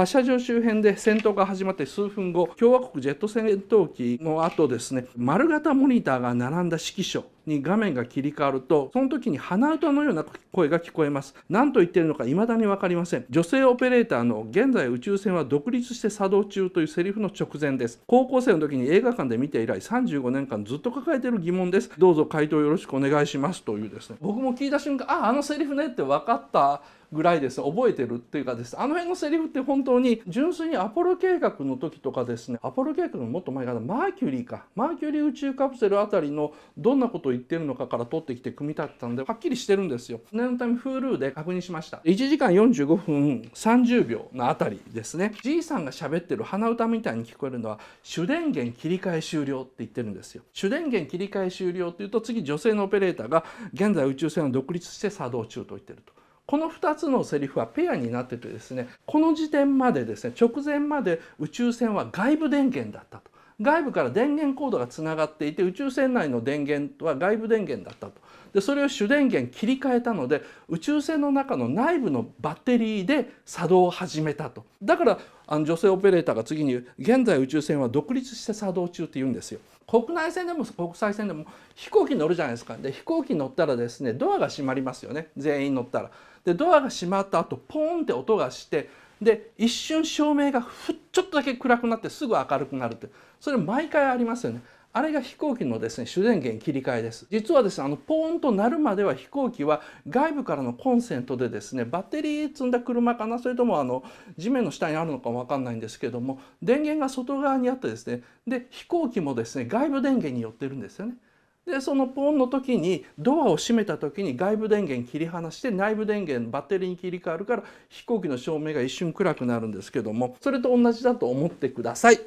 発射場周辺で戦闘が始まって数分後共和国ジェット戦闘機の後ですね丸型モニターが並んだ指揮所に画面が切り替わると、その時に鼻歌のような声が聞こえます。何と言ってるのか未だに分かりません。女性オペレーターの現在宇宙船は独立して作動中というセリフの直前です。高校生の時に映画館で見て以来35年間ずっと抱えている疑問です。どうぞ回答よろしくお願いしますというですね。僕も聞いた瞬間、あ、あのセリフねって分かったぐらいです覚えてるっていうかですあの辺のセリフって本当に純粋にアポロ計画の時とかですねアポロ計画のもっと前からマーキュリーかマーキュリー宇宙カプセルあたりのどんなことと言ってるのかから取ってきて組み立てたんではっきりしてるんですよ念のため Hulu で確認しました1時間45分30秒のあたりですねじいさんが喋ってる鼻歌みたいに聞こえるのは主電源切り替え終了って言ってるんですよ主電源切り替え終了っていうと次女性のオペレーターが現在宇宙船を独立して作動中と言ってるとこの2つのセリフはペアになっててですねこの時点までですね直前まで宇宙船は外部電源だったと外部から電源コードがつながっていて宇宙船内の電源は外部電源だったと。でそれを主電源切り替えたので宇宙船の中の内部のバッテリーで作動を始めたと。だからあの女性オペレーターが次に現在宇宙船は独立して作動中って言うんですよ。国内線でも国際線でも飛行機乗るじゃないですか。で飛行機乗ったらですねドアが閉まりますよね全員乗ったら。でドアが閉まった後ポーンって音がしてで一瞬照明がふちょっとだけ暗くなってすぐ明るくなるってそれ毎回ありますよね。あれが飛行機のですね主電源切り替えです実はですねあのポーンとなるまでは飛行機は外部からのコンセントでですねバッテリー積んだ車かなそれともあの地面の下にあるのか分かんないんですけども電源が外側にあってですねで飛行機もですね外部電源に寄ってるんですよね。でそのポーンの時にドアを閉めた時に外部電源切り離して内部電源バッテリーに切り替わるから飛行機の照明が一瞬暗くなるんですけどもそれと同じだと思ってください。